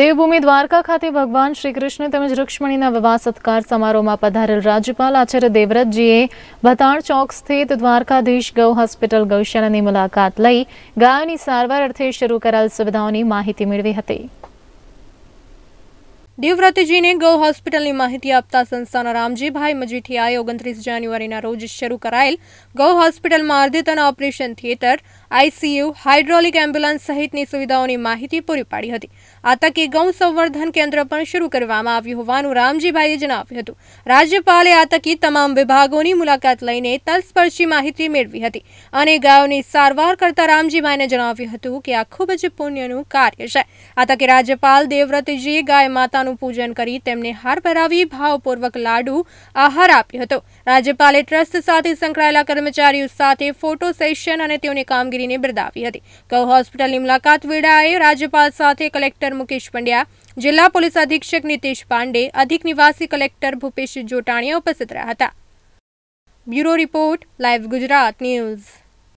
દેવભૂમિ દ્વારકા ખાતે ભગવાન શ્રી કૃષ્ણ તેમજ રૂક્ષ્મણીના વિવાહ સત્કાર સમારોહમાં પધારેલ રાજ્યપાલ આચાર્ય દેવવ્રતજીએ ભતાણ ચોક સ્થિત દ્વારકાધીશ ગૌ હોસ્પિટલ ગૌશાળાની મુલાકાત લઈ ગાયોની સારવાર અર્થે શરૂ કરાયેલ સુવિધાઓની માહિતી મેળવી હતી દેવવ્રતજીને ગૌ હોસ્પિટલની માહિતી આપતા સંસ્થાના રામજીભાઈ મજીઠિયાએ ઓગણત્રીસ જાન્યુઆરીના રોજ શરૂ કરાયેલ ગૌ હોસ્પિટલમાં અર્ધતન operation theatre ICU hydraulic ambulance સહિતની સુવિધાઓની માહિતી પૂરી પાડી હતી આ તકે ગૌ સંવર્ધન કેન્દ્ર પણ શરૂ કરવામાં આવ્યું હોવાનું રામજીભાઈએ જણાવ્યું હતું રાજ્યપાલે આ તકે તમામ વિભાગોની મુલાકાત લઈને તલસ્પર્શી માહિતી મેળવી હતી અને ગાયોની સારવાર કરતા રામજીભાઈને જણાવ્યું હતું કે આ ખૂબ જ પુણ્યનું કાર્ય છે આ તકે રાજ્યપાલ દેવવ્રતજીએ ગાય માતાનું લાડુનું પૂજન કરી તેમને હાર પહેરાવી ભાવપૂર્વક લાડુ આહાર આપ્યો હતો રાજ્યપાલે ટ્રસ્ટ સાથે સંકળાયેલા કર્મચારીઓ સાથે ફોટો સેશન અને તેઓની કામગીરીને બિરદાવી હતી કૌ હોસ્પિટલની મુલાકાત વેળાએ રાજ્યપાલ સાથે કલેક્ટર મુકેશ પંડ્યા જિલ્લા પોલીસ અધિક્ષક નીતેશ પાંડે અધિક નિવાસી કલેક્ટર ભૂપેશ જોટાણીયા ઉપસ્થિત રહ્યા હતા bureau report live Gujarat news